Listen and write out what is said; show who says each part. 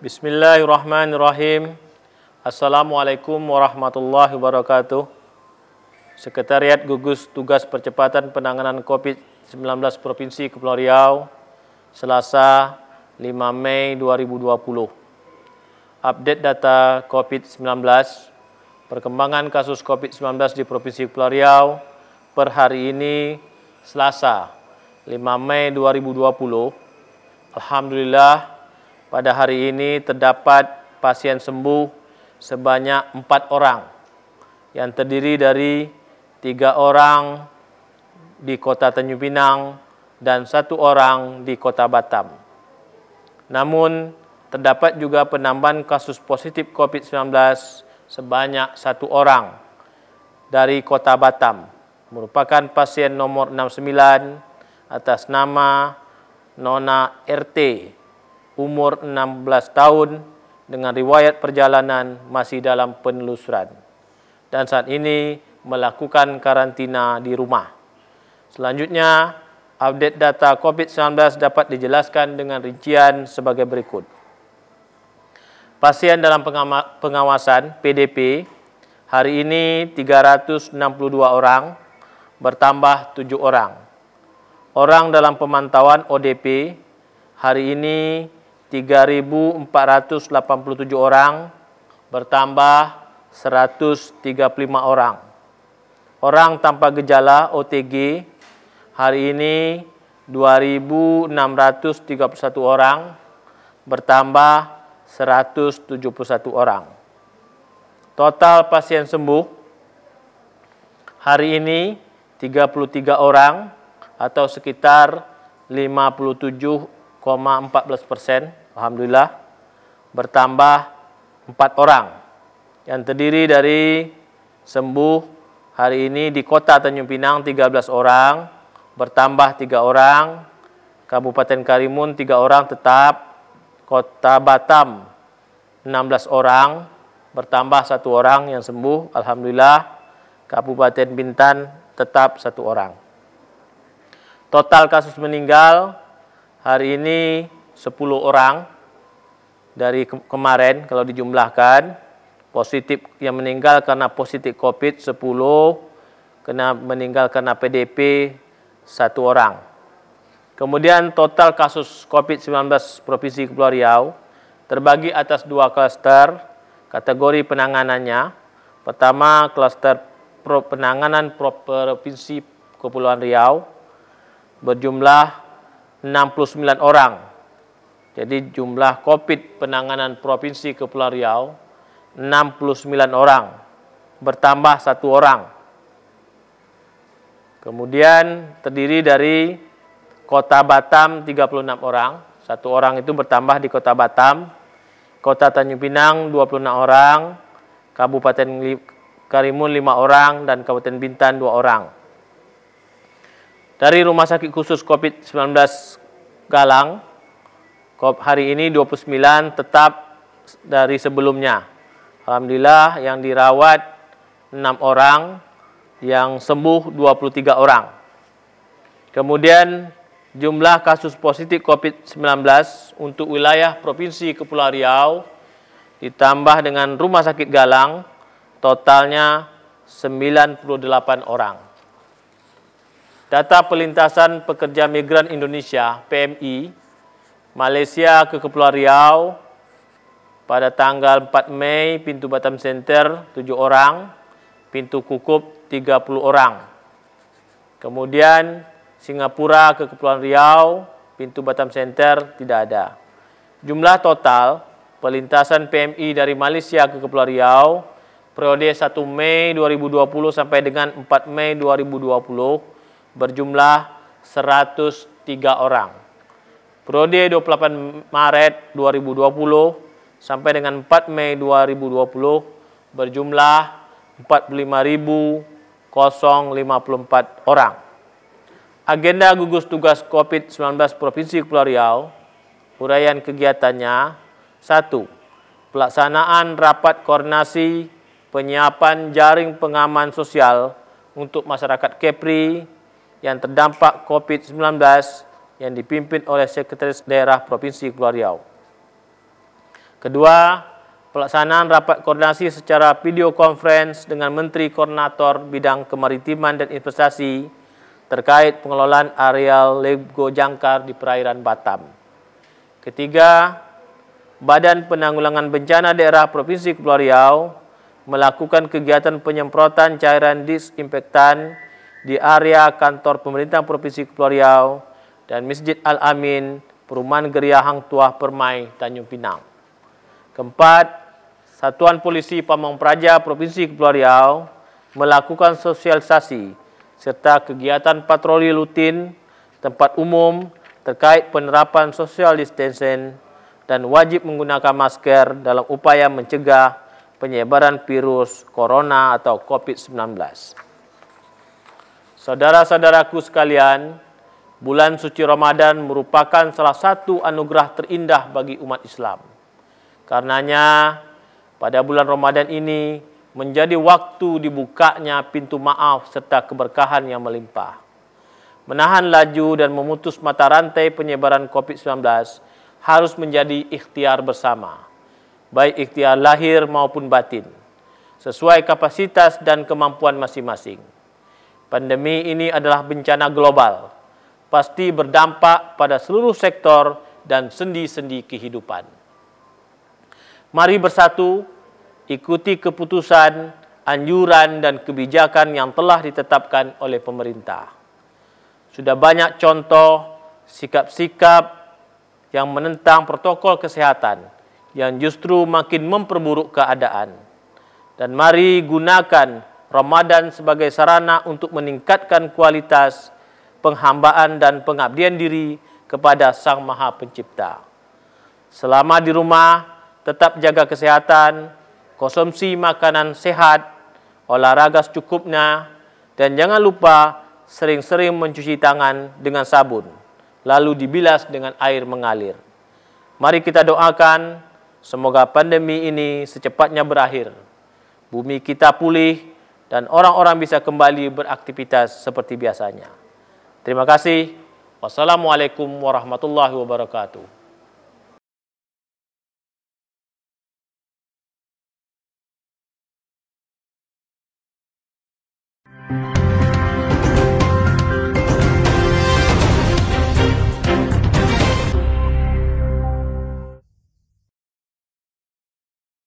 Speaker 1: Bismillahirrahmanirrahim. Assalamualaikum warahmatullahi wabarakatuh. Sekretariat Gugus Tugas Percepatan Penanganan COVID-19 Provinsi Kepulauan Riau, Selasa 5 Mei 2020. Update data COVID-19, perkembangan kasus COVID-19 di Provinsi Kepulauan Riau per hari ini, Selasa 5 Mei 2020. Alhamdulillah, pada hari ini terdapat pasien sembuh sebanyak empat orang yang terdiri dari tiga orang di kota Tanjung Pinang dan satu orang di kota Batam. Namun terdapat juga penambahan kasus positif COVID-19 sebanyak satu orang dari kota Batam merupakan pasien nomor 69 atas nama Nona RT umur 16 tahun dengan riwayat perjalanan masih dalam penelusuran dan saat ini melakukan karantina di rumah. Selanjutnya, update data COVID-19 dapat dijelaskan dengan rincian sebagai berikut. Pasien dalam pengawasan PDP hari ini 362 orang, bertambah 7 orang. Orang dalam pemantauan ODP hari ini 3.487 orang bertambah 135 orang. Orang tanpa gejala OTG hari ini 2.631 orang bertambah 171 orang. Total pasien sembuh hari ini 33 orang atau sekitar 57 persen, Alhamdulillah, bertambah empat orang yang terdiri dari sembuh hari ini di kota Tanjung Pinang 13 orang, bertambah tiga orang, Kabupaten Karimun tiga orang tetap, kota Batam 16 orang, bertambah satu orang yang sembuh, Alhamdulillah, Kabupaten Bintan tetap satu orang. Total kasus meninggal hari ini 10 orang dari kemarin kalau dijumlahkan positif yang meninggal karena positif Covid 10, kena meninggal karena PDP satu orang. Kemudian total kasus Covid-19 Provinsi Kepulauan Riau terbagi atas dua klaster kategori penanganannya. Pertama, klaster penanganan Provinsi Kepulauan Riau berjumlah 69 orang. Jadi jumlah COVID penanganan Provinsi Kepulauan Riau 69 orang, bertambah satu orang. Kemudian terdiri dari Kota Batam 36 orang, satu orang itu bertambah di Kota Batam, Kota Tanjung Pinang 26 orang, Kabupaten Karimun 5 orang, dan Kabupaten Bintan 2 orang dari Rumah Sakit Khusus COVID-19 Galang hari ini 29 tetap dari sebelumnya. Alhamdulillah yang dirawat 6 orang, yang sembuh 23 orang. Kemudian jumlah kasus positif COVID-19 untuk wilayah Provinsi Kepulauan Riau ditambah dengan Rumah Sakit Galang totalnya 98 orang. Data Pelintasan Pekerja Migran Indonesia PMI Malaysia ke Kepulauan Riau pada tanggal 4 Mei pintu Batam Center 7 orang, pintu Kukup 30 orang. Kemudian Singapura ke Kepulauan Riau, pintu Batam Center tidak ada. Jumlah total pelintasan PMI dari Malaysia ke Kepulauan Riau periode 1 Mei 2020 sampai dengan 4 Mei 2020 berjumlah 103 orang. Prode 28 Maret 2020 sampai dengan 4 Mei 2020 berjumlah 45.054 orang. Agenda gugus tugas COVID-19 Provinsi Kepulauan Riau, uraian kegiatannya 1. Pelaksanaan rapat koordinasi penyiapan jaring pengaman sosial untuk masyarakat Kepri yang terdampak COVID-19 yang dipimpin oleh Sekretaris Daerah Provinsi Kepulauan Riau. Kedua, pelaksanaan rapat koordinasi secara video conference dengan Menteri Koordinator Bidang Kemaritiman dan Investasi terkait pengelolaan areal Lego Jangkar di perairan Batam. Ketiga, Badan Penanggulangan Bencana Daerah Provinsi Kepulauan Riau melakukan kegiatan penyemprotan cairan disinfektan di area kantor pemerintah Provinsi Kepulauan Riau dan Masjid Al-Amin, Perumahan Geria Hang Tuah Permai, Tanjung Pinang. Keempat, Satuan Polisi Pamong Praja Provinsi Kepulauan Riau melakukan sosialisasi serta kegiatan patroli rutin tempat umum terkait penerapan social distancing dan wajib menggunakan masker dalam upaya mencegah penyebaran virus corona atau COVID-19. Saudara-saudaraku sekalian, bulan suci Ramadan merupakan salah satu anugerah terindah bagi umat Islam. Karenanya, pada bulan Ramadan ini menjadi waktu dibukanya pintu maaf serta keberkahan yang melimpah. Menahan laju dan memutus mata rantai penyebaran COVID-19 harus menjadi ikhtiar bersama, baik ikhtiar lahir maupun batin, sesuai kapasitas dan kemampuan masing-masing. Pandemi ini adalah bencana global, pasti berdampak pada seluruh sektor dan sendi-sendi kehidupan. Mari bersatu, ikuti keputusan, anjuran, dan kebijakan yang telah ditetapkan oleh pemerintah. Sudah banyak contoh sikap-sikap yang menentang protokol kesehatan yang justru makin memperburuk keadaan. Dan mari gunakan Ramadan sebagai sarana untuk meningkatkan kualitas penghambaan dan pengabdian diri kepada Sang Maha Pencipta. Selama di rumah, tetap jaga kesehatan, konsumsi makanan sehat, olahraga secukupnya, dan jangan lupa sering-sering mencuci tangan dengan sabun, lalu dibilas dengan air mengalir. Mari kita doakan, semoga pandemi ini secepatnya berakhir. Bumi kita pulih, dan orang-orang bisa kembali beraktivitas seperti biasanya. Terima kasih. Wassalamualaikum warahmatullahi wabarakatuh.